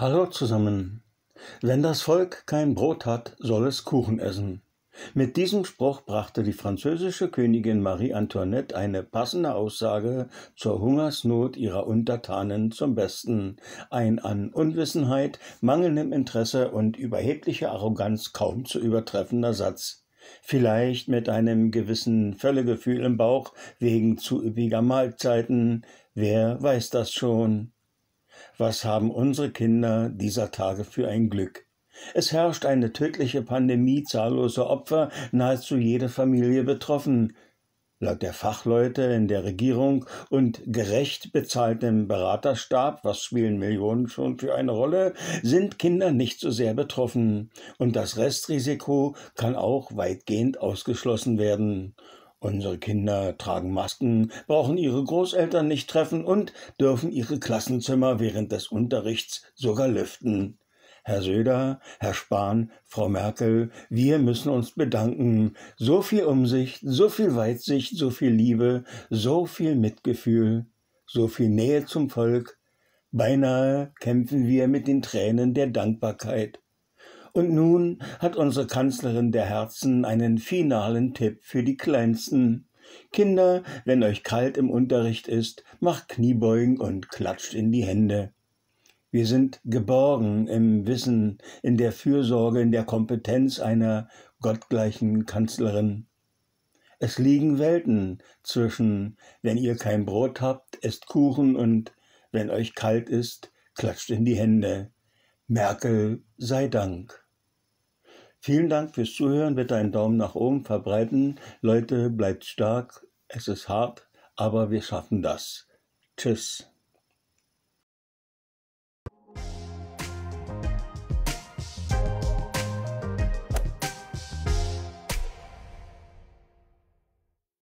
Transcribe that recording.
Hallo zusammen. Wenn das Volk kein Brot hat, soll es Kuchen essen. Mit diesem Spruch brachte die französische Königin Marie Antoinette eine passende Aussage zur Hungersnot ihrer Untertanen zum Besten, ein an Unwissenheit, mangelndem Interesse und überheblicher Arroganz kaum zu übertreffender Satz vielleicht mit einem gewissen Völlegefühl im Bauch wegen zu üppiger Mahlzeiten, wer weiß das schon. Was haben unsere Kinder dieser Tage für ein Glück? Es herrscht eine tödliche Pandemie, zahllose Opfer, nahezu jede Familie betroffen. Laut der Fachleute in der Regierung und gerecht bezahltem Beraterstab, was spielen Millionen schon für eine Rolle, sind Kinder nicht so sehr betroffen, und das Restrisiko kann auch weitgehend ausgeschlossen werden. Unsere Kinder tragen Masken, brauchen ihre Großeltern nicht treffen und dürfen ihre Klassenzimmer während des Unterrichts sogar lüften. Herr Söder, Herr Spahn, Frau Merkel, wir müssen uns bedanken. So viel Umsicht, so viel Weitsicht, so viel Liebe, so viel Mitgefühl, so viel Nähe zum Volk. Beinahe kämpfen wir mit den Tränen der Dankbarkeit und nun hat unsere Kanzlerin der Herzen einen finalen Tipp für die Kleinsten. Kinder, wenn euch kalt im Unterricht ist, macht Kniebeugen und klatscht in die Hände. Wir sind geborgen im Wissen, in der Fürsorge, in der Kompetenz einer gottgleichen Kanzlerin. Es liegen Welten zwischen, wenn ihr kein Brot habt, esst Kuchen und wenn euch kalt ist, klatscht in die Hände. Merkel sei Dank. Vielen Dank fürs Zuhören. Bitte einen Daumen nach oben verbreiten. Leute, bleibt stark. Es ist hart, aber wir schaffen das. Tschüss.